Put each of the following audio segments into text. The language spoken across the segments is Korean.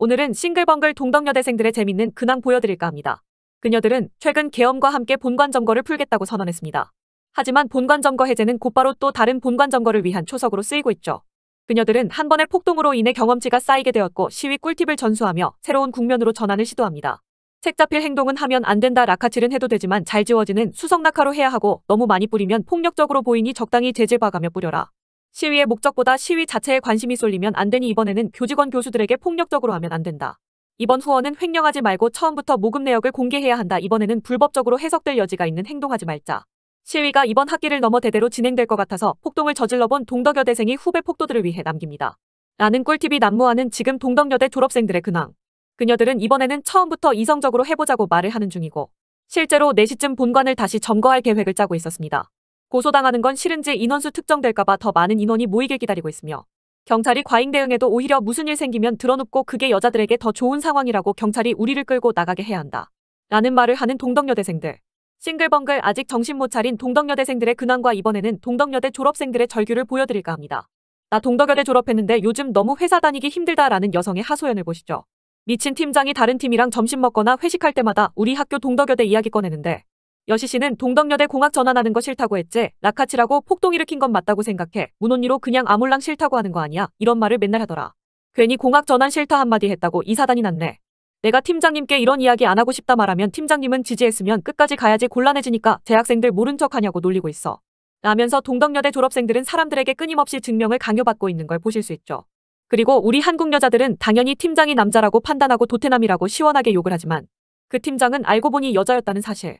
오늘은 싱글벙글 동덕여대생들의 재밌는 근황 보여드릴까 합니다. 그녀들은 최근 계엄과 함께 본관 점거를 풀겠다고 선언했습니다. 하지만 본관 점거 해제는 곧바로 또 다른 본관 점거를 위한 초석으로 쓰이고 있죠. 그녀들은 한 번의 폭동으로 인해 경험치가 쌓이게 되었고 시위 꿀팁을 전수하며 새로운 국면으로 전환을 시도합니다. 책 잡힐 행동은 하면 안 된다 라카칠은 해도 되지만 잘 지워지는 수성 낙하로 해야 하고 너무 많이 뿌리면 폭력적으로 보이니 적당히 재질봐가며 뿌려라. 시위의 목적보다 시위 자체에 관심이 쏠리면 안 되니 이번에는 교직원 교수들에게 폭력적으로 하면 안 된다. 이번 후원은 횡령하지 말고 처음부터 모금 내역을 공개해야 한다. 이번에는 불법적으로 해석될 여지가 있는 행동하지 말자. 시위가 이번 학기를 넘어 대대로 진행될 것 같아서 폭동을 저질러본 동덕여대생이 후배 폭도들을 위해 남깁니다. 라는 꿀팁이 난무하는 지금 동덕여대 졸업생들의 근황. 그녀들은 이번에는 처음부터 이성적으로 해보자고 말을 하는 중이고 실제로 4시쯤 본관을 다시 점거할 계획을 짜고 있었습니다. 고소당하는 건 싫은지 인원수 특정될까봐 더 많은 인원이 모이길 기다리고 있으며 경찰이 과잉 대응에도 오히려 무슨 일 생기면 드러눕고 그게 여자들에게 더 좋은 상황이라고 경찰이 우리를 끌고 나가게 해야 한다. 라는 말을 하는 동덕여대생들. 싱글벙글 아직 정신 못 차린 동덕여대생들의 근황과 이번에는 동덕여대 졸업생들의 절규를 보여드릴까 합니다. 나 동덕여대 졸업했는데 요즘 너무 회사 다니기 힘들다라는 여성의 하소연을 보시죠. 미친 팀장이 다른 팀이랑 점심 먹거나 회식할 때마다 우리 학교 동덕여대 이야기 꺼내는데 여시 씨는 동덕여대 공학 전환하는 거 싫다고 했지. 라카치라고 폭동 일으킨 건 맞다고 생각해. 문언니로 그냥 아몰랑 싫다고 하는 거 아니야. 이런 말을 맨날 하더라. 괜히 공학 전환 싫다 한마디 했다고 이사단이 났네. 내가 팀장님께 이런 이야기 안 하고 싶다 말하면 팀장님은 지지했으면 끝까지 가야지 곤란해지니까 재학생들 모른 척 하냐고 놀리고 있어. 라면서 동덕여대 졸업생들은 사람들에게 끊임없이 증명을 강요받고 있는 걸 보실 수 있죠. 그리고 우리 한국 여자들은 당연히 팀장이 남자라고 판단하고 도태남이라고 시원하게 욕을 하지만 그 팀장은 알고 보니 여자였다는 사실.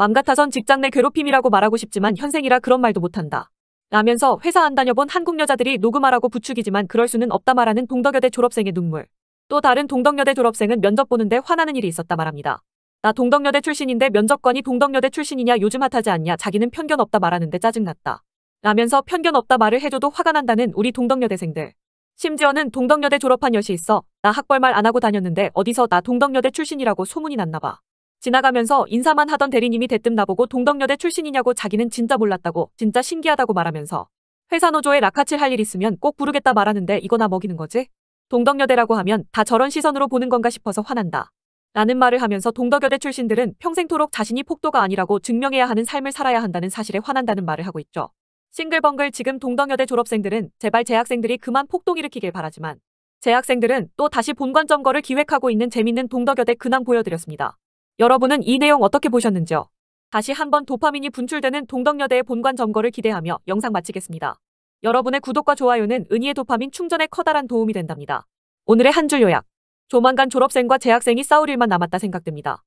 맘 같아선 직장 내 괴롭힘이라고 말하고 싶지만 현생이라 그런 말도 못한다. 라면서 회사 안 다녀본 한국 여자들이 녹음하라고 부추기지만 그럴 수는 없다 말하는 동덕여대 졸업생의 눈물. 또 다른 동덕여대 졸업생은 면접 보는데 화나는 일이 있었다 말합니다. 나 동덕여대 출신인데 면접관이 동덕여대 출신이냐 요즘 핫하지 않냐 자기는 편견 없다 말하는데 짜증났다. 라면서 편견 없다 말을 해줘도 화가 난다는 우리 동덕여대생들. 심지어는 동덕여대 졸업한 여시 있어 나 학벌 말 안 하고 다녔는데 어디서 나 동덕여대 출신이라고 소문이 났나 봐. 지나가면서 인사만 하던 대리님이 대뜸 나보고 동덕여대 출신이냐고 자기는 진짜 몰랐다고 진짜 신기하다고 말하면서 회사 노조에 락카칠할 일 있으면 꼭 부르겠다 말하는데 이거나 먹이는 거지? 동덕여대라고 하면 다 저런 시선으로 보는 건가 싶어서 화난다. 라는 말을 하면서 동덕여대 출신들은 평생토록 자신이 폭도가 아니라고 증명해야 하는 삶을 살아야 한다는 사실에 화난다는 말을 하고 있죠. 싱글벙글 지금 동덕여대 졸업생들은 제발 재학생들이 그만 폭동 일으키길 바라지만 재학생들은 또 다시 본관 점거를 기획하고 있는 재밌는 동덕여대 근황 보여드렸습니다. 여러분은 이 내용 어떻게 보셨는지요? 다시 한번 도파민이 분출되는 동덕여대의 본관 점거를 기대하며 영상 마치겠습니다. 여러분의 구독과 좋아요는 은희의 도파민 충전에 커다란 도움이 된답니다. 오늘의 한 줄 요약. 조만간 졸업생과 재학생이 싸울 일만 남았다 생각됩니다.